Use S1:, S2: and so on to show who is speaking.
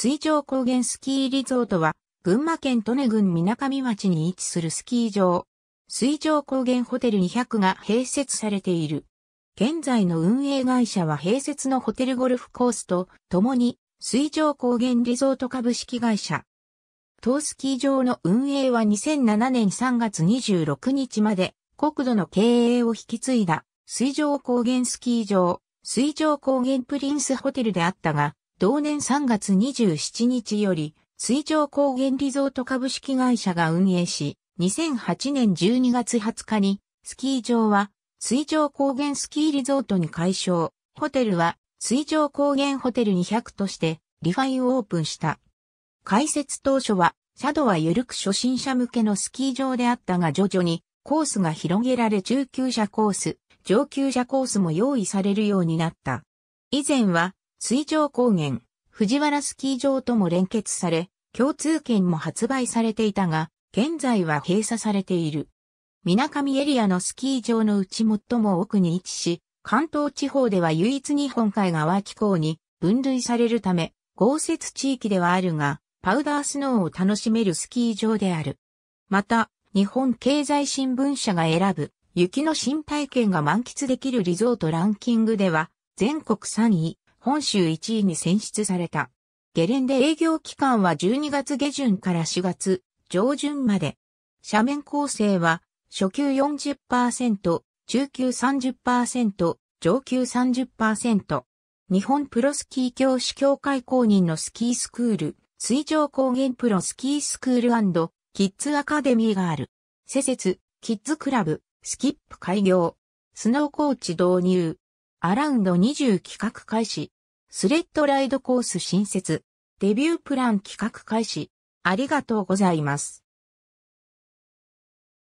S1: 水上高原スキーリゾートは、群馬県利根郡水上町に位置するスキー場。水上高原ホテル200が併設されている。現在の運営会社は併設のホテルゴルフコースと共に水上高原リゾート株式会社。当スキー場の運営は2007年3月26日まで国土の経営を引き継いだ水上高原スキー場、水上高原プリンスホテルであったが、同年3月27日より、水上高原リゾート株式会社が運営し、2008年12月20日に、スキー場は、水上高原スキーリゾートに改称、ホテルは、水上高原ホテル200として、リファインオープンした。開設当初は、シャドは緩く初心者向けのスキー場であったが徐々に、コースが広げられ中級者コース、上級者コースも用意されるようになった。以前は、水上高原、藤原スキー場とも連結され、共通券も発売されていたが、現在は閉鎖されている。水上エリアのスキー場のうち最も奥に位置し、関東地方では唯一日本海側気候に分類されるため、豪雪地域ではあるが、パウダースノーを楽しめるスキー場である。また、日本経済新聞社が選ぶ雪の新体験が満喫できるリゾートランキングでは、全国3位、本州1位に選出された。ゲレンデ営業期間は12月下旬から4月上旬まで。斜面構成は初級40%、中級30%、上級30%。日本プロスキー教師協会公認のスキースクール、水上高原プロスキースクールキッズアカデミーがある。施設、キッズクラブ、スキップ開業、スノーコーチ導入、アラウンド20企画開始。スレッドライドコース新設。デビュープラン企画開始。ありがとうございます。